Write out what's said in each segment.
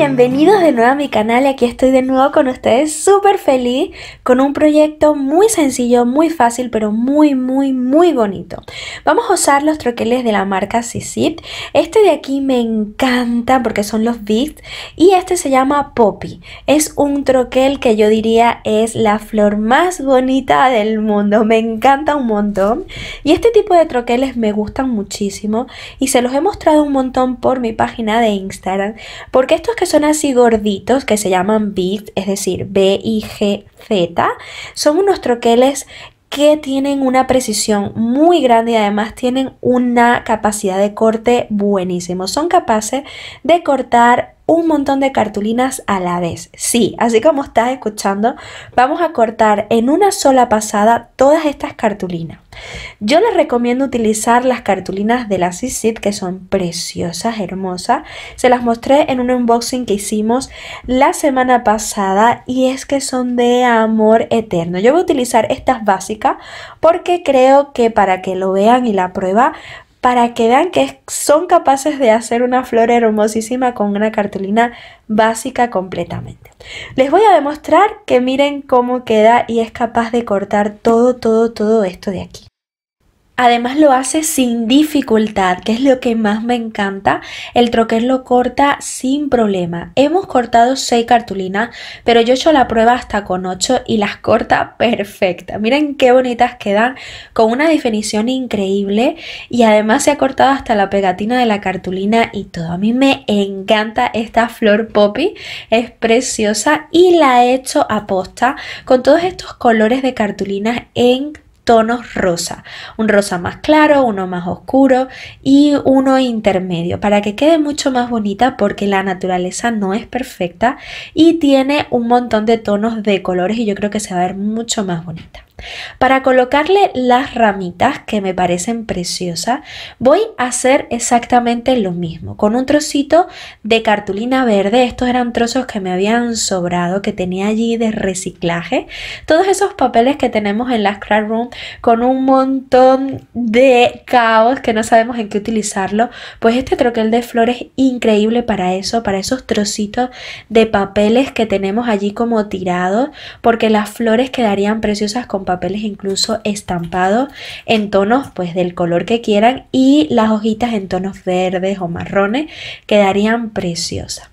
bienvenidos de nuevo a mi canal. y Aquí estoy de nuevo con ustedes, súper feliz, con un proyecto muy sencillo, muy fácil, pero muy, muy, muy bonito. Vamos a usar los troqueles de la marca Sisit. Este de aquí me encanta porque son los Beats y este se llama Poppy. Es un troquel que yo diría es la flor más bonita del mundo. Me encanta un montón. Y este tipo de troqueles me gustan muchísimo y se los he mostrado un montón por mi página de Instagram porque estos que son así gorditos que se llaman big, es decir, B-I-G-Z, son unos troqueles que tienen una precisión muy grande y además tienen una capacidad de corte buenísimo. Son capaces de cortar un montón de cartulinas a la vez. Sí, así como estás escuchando, vamos a cortar en una sola pasada todas estas cartulinas. Yo les recomiendo utilizar las cartulinas de la Sisit que son preciosas, hermosas. Se las mostré en un unboxing que hicimos la semana pasada y es que son de amor eterno. Yo voy a utilizar estas básicas porque creo que para que lo vean y la prueba para que vean que son capaces de hacer una flor hermosísima con una cartulina básica completamente. Les voy a demostrar que miren cómo queda y es capaz de cortar todo, todo, todo esto de aquí. Además lo hace sin dificultad, que es lo que más me encanta. El troquel lo corta sin problema. Hemos cortado 6 cartulinas, pero yo he hecho la prueba hasta con 8 y las corta perfecta. Miren qué bonitas quedan, con una definición increíble y además se ha cortado hasta la pegatina de la cartulina y todo. A mí me encanta esta flor poppy, es preciosa y la he hecho aposta con todos estos colores de cartulinas en tonos rosa, un rosa más claro, uno más oscuro y uno intermedio para que quede mucho más bonita porque la naturaleza no es perfecta y tiene un montón de tonos de colores y yo creo que se va a ver mucho más bonita. Para colocarle las ramitas que me parecen preciosas, voy a hacer exactamente lo mismo, con un trocito de cartulina verde, estos eran trozos que me habían sobrado, que tenía allí de reciclaje, todos esos papeles que tenemos en las craft room con un montón de caos que no sabemos en qué utilizarlo, pues este troquel de flores es increíble para eso, para esos trocitos de papeles que tenemos allí como tirados, porque las flores quedarían preciosas con papeles incluso estampados en tonos pues del color que quieran y las hojitas en tonos verdes o marrones quedarían preciosas.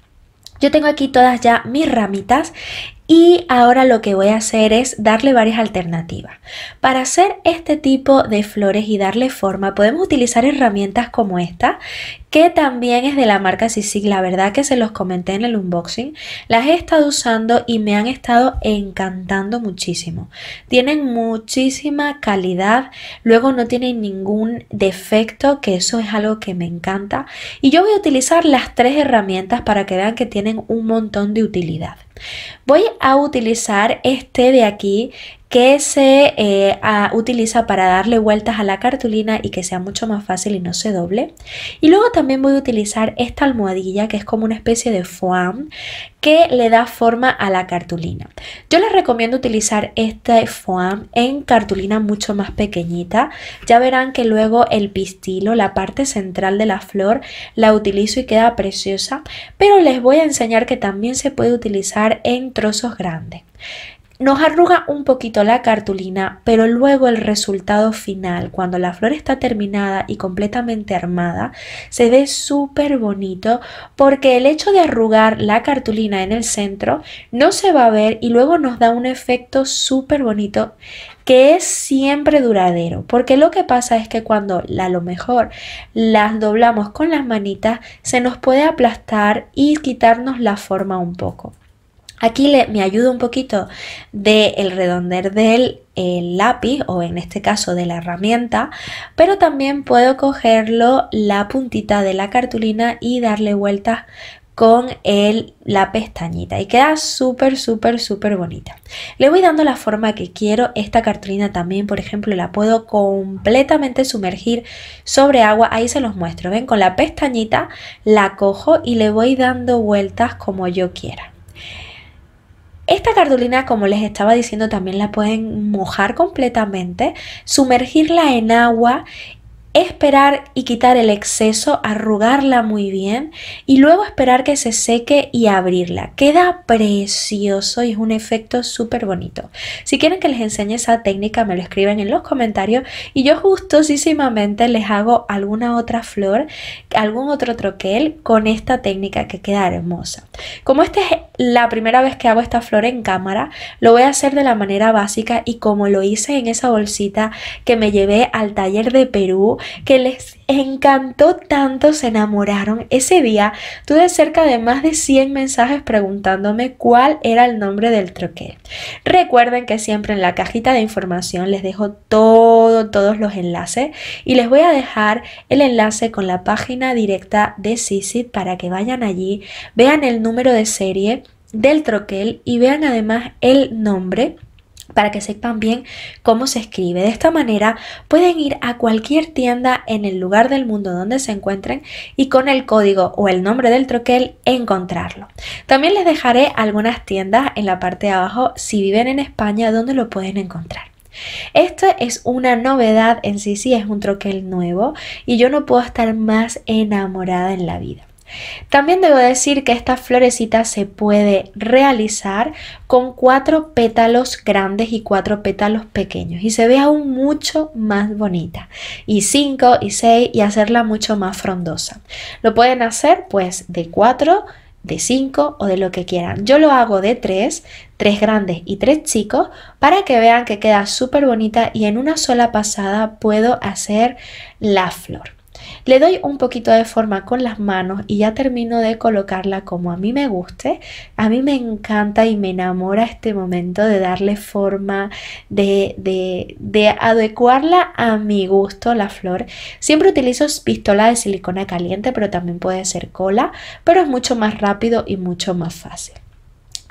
Yo tengo aquí todas ya mis ramitas y ahora lo que voy a hacer es darle varias alternativas. Para hacer este tipo de flores y darle forma podemos utilizar herramientas como esta que también es de la marca Sisig, la verdad que se los comenté en el unboxing, las he estado usando y me han estado encantando muchísimo. Tienen muchísima calidad, luego no tienen ningún defecto, que eso es algo que me encanta. Y yo voy a utilizar las tres herramientas para que vean que tienen un montón de utilidad. Voy a utilizar este de aquí que se eh, utiliza para darle vueltas a la cartulina y que sea mucho más fácil y no se doble. Y luego también voy a utilizar esta almohadilla que es como una especie de foam que le da forma a la cartulina. Yo les recomiendo utilizar este foam en cartulina mucho más pequeñita. Ya verán que luego el pistilo, la parte central de la flor, la utilizo y queda preciosa, pero les voy a enseñar que también se puede utilizar en trozos grandes. Nos arruga un poquito la cartulina, pero luego el resultado final, cuando la flor está terminada y completamente armada, se ve súper bonito porque el hecho de arrugar la cartulina en el centro no se va a ver y luego nos da un efecto súper bonito que es siempre duradero, porque lo que pasa es que cuando a lo mejor las doblamos con las manitas, se nos puede aplastar y quitarnos la forma un poco. Aquí me ayuda un poquito del el eh, del lápiz o en este caso de la herramienta, pero también puedo cogerlo la puntita de la cartulina y darle vueltas con el, la pestañita y queda súper súper súper bonita le voy dando la forma que quiero esta cartulina también por ejemplo la puedo completamente sumergir sobre agua ahí se los muestro ven con la pestañita la cojo y le voy dando vueltas como yo quiera esta cartulina, como les estaba diciendo, también la pueden mojar completamente, sumergirla en agua esperar y quitar el exceso, arrugarla muy bien y luego esperar que se seque y abrirla. Queda precioso y es un efecto súper bonito. Si quieren que les enseñe esa técnica me lo escriben en los comentarios y yo justosísimamente les hago alguna otra flor, algún otro troquel con esta técnica que queda hermosa. Como esta es la primera vez que hago esta flor en cámara, lo voy a hacer de la manera básica y como lo hice en esa bolsita que me llevé al taller de Perú, que les encantó tanto, se enamoraron. Ese día tuve cerca de más de 100 mensajes preguntándome cuál era el nombre del troquel. Recuerden que siempre en la cajita de información les dejo todo, todos los enlaces y les voy a dejar el enlace con la página directa de Sisid para que vayan allí, vean el número de serie del troquel y vean además el nombre para que sepan bien cómo se escribe. De esta manera pueden ir a cualquier tienda en el lugar del mundo donde se encuentren y con el código o el nombre del troquel encontrarlo. También les dejaré algunas tiendas en la parte de abajo si viven en España donde lo pueden encontrar. esto es una novedad en sí, sí es un troquel nuevo y yo no puedo estar más enamorada en la vida. También debo decir que esta florecita se puede realizar con cuatro pétalos grandes y cuatro pétalos pequeños y se ve aún mucho más bonita. Y cinco y seis y hacerla mucho más frondosa. Lo pueden hacer pues de cuatro de cinco o de lo que quieran. Yo lo hago de tres, tres grandes y tres chicos, para que vean que queda súper bonita y en una sola pasada puedo hacer la flor. Le doy un poquito de forma con las manos y ya termino de colocarla como a mí me guste. A mí me encanta y me enamora este momento de darle forma, de, de, de adecuarla a mi gusto la flor. Siempre utilizo pistola de silicona caliente, pero también puede ser cola, pero es mucho más rápido y mucho más fácil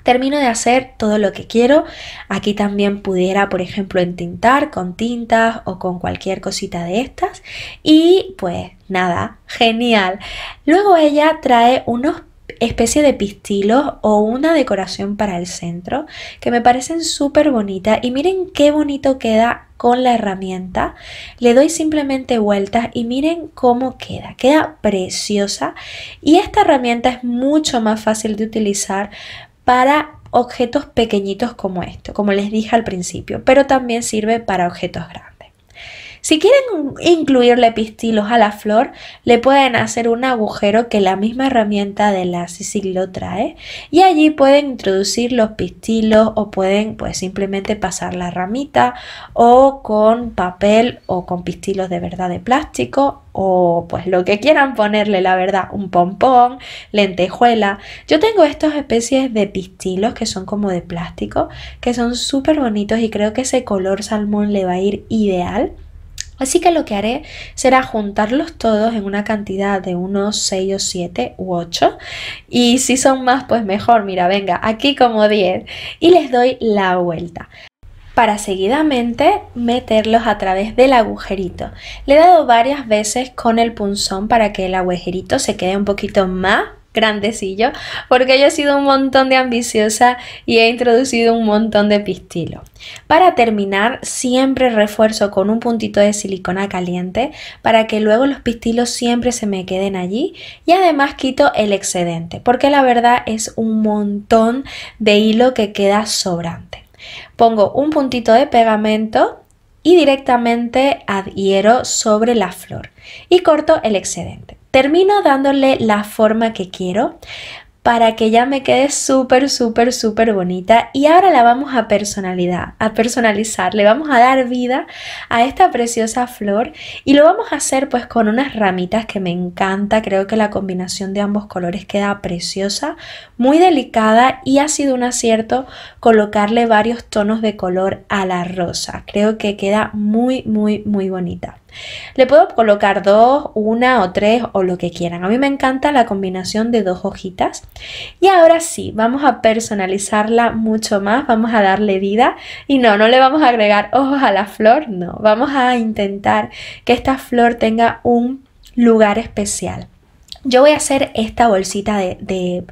termino de hacer todo lo que quiero. Aquí también pudiera, por ejemplo, entintar con tintas o con cualquier cosita de estas. Y pues nada, genial. Luego ella trae unos especie de pistilos o una decoración para el centro que me parecen súper bonitas y miren qué bonito queda con la herramienta le doy simplemente vueltas y miren cómo queda queda preciosa y esta herramienta es mucho más fácil de utilizar para objetos pequeñitos como esto, como les dije al principio, pero también sirve para objetos grandes. Si quieren incluirle pistilos a la flor, le pueden hacer un agujero que la misma herramienta de la Sisig lo trae y allí pueden introducir los pistilos o pueden pues simplemente pasar la ramita o con papel o con pistilos de verdad de plástico o pues lo que quieran ponerle, la verdad, un pompón, lentejuela. Yo tengo estas especies de pistilos que son como de plástico, que son súper bonitos y creo que ese color salmón le va a ir ideal. Así que lo que haré será juntarlos todos en una cantidad de unos 6 o 7 u 8. Y si son más, pues mejor. Mira, venga, aquí como 10. Y les doy la vuelta para seguidamente meterlos a través del agujerito. Le he dado varias veces con el punzón para que el agujerito se quede un poquito más grandecillo, porque yo he sido un montón de ambiciosa y he introducido un montón de pistilo. Para terminar, siempre refuerzo con un puntito de silicona caliente para que luego los pistilos siempre se me queden allí y además quito el excedente, porque la verdad es un montón de hilo que queda sobrante. Pongo un puntito de pegamento y directamente adhiero sobre la flor y corto el excedente. Termino dándole la forma que quiero para que ya me quede súper, súper, súper bonita. Y ahora la vamos a personalidad, a personalizar. Le vamos a dar vida a esta preciosa flor y lo vamos a hacer pues con unas ramitas que me encanta. Creo que la combinación de ambos colores queda preciosa, muy delicada y ha sido un acierto colocarle varios tonos de color a la rosa. Creo que queda muy, muy, muy bonita. Le puedo colocar dos, una o tres o lo que quieran. A mí me encanta la combinación de dos hojitas. Y ahora sí, vamos a personalizarla mucho más, vamos a darle vida y no, no le vamos a agregar ojos a la flor, no, vamos a intentar que esta flor tenga un lugar especial. Yo voy a hacer esta bolsita de,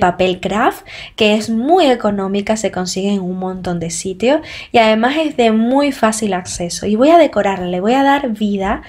papel craft que es muy económica, se consigue en un montón de sitios y además es de muy fácil acceso. Y voy a decorarla, le voy a dar vida,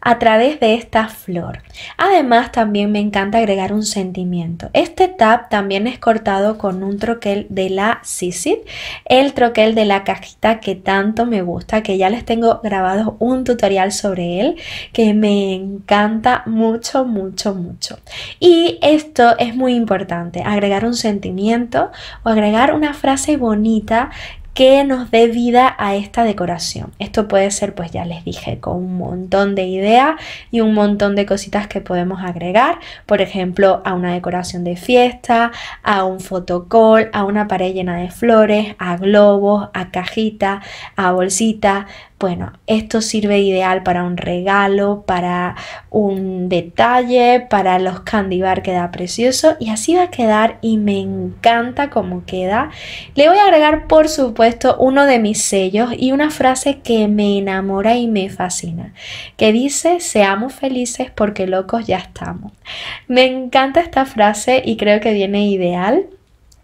a través de esta flor. Además también me encanta agregar un sentimiento. Este tab también es cortado con un troquel de la Sisit, el troquel de la cajita que tanto me gusta, que ya les tengo grabado un tutorial sobre él, que me encanta mucho, mucho, mucho. Y esto es muy importante, agregar un sentimiento o agregar una frase bonita que nos dé vida a esta decoración. Esto puede ser, pues ya les dije, con un montón de ideas y un montón de cositas que podemos agregar, por ejemplo, a una decoración de fiesta, a un fotocol, a una pared llena de flores, a globos, a cajita, a bolsitas. Bueno, esto sirve ideal para un regalo, para un detalle, para los candy bar queda precioso y así va a quedar y me encanta cómo queda. Le voy a agregar, por supuesto, esto uno de mis sellos y una frase que me enamora y me fascina, que dice, seamos felices porque locos ya estamos. Me encanta esta frase y creo que viene ideal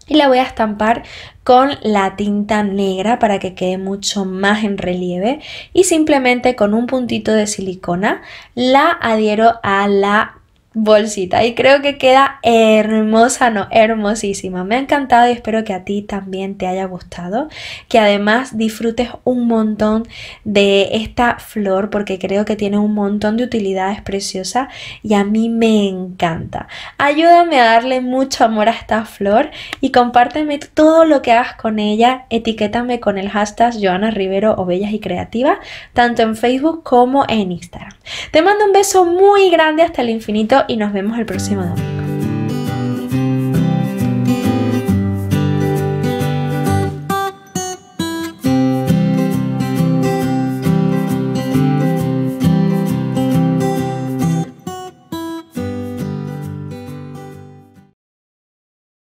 y la voy a estampar con la tinta negra para que quede mucho más en relieve y simplemente con un puntito de silicona la adhiero a la bolsita y creo que queda hermosa, no, hermosísima. Me ha encantado y espero que a ti también te haya gustado, que además disfrutes un montón de esta flor porque creo que tiene un montón de utilidades preciosas y a mí me encanta. Ayúdame a darle mucho amor a esta flor y compárteme todo lo que hagas con ella, etiquétame con el hashtag Joana Rivero o Bellas y Creativas, tanto en Facebook como en Instagram. Te mando un beso muy grande hasta el infinito y nos vemos el próximo domingo.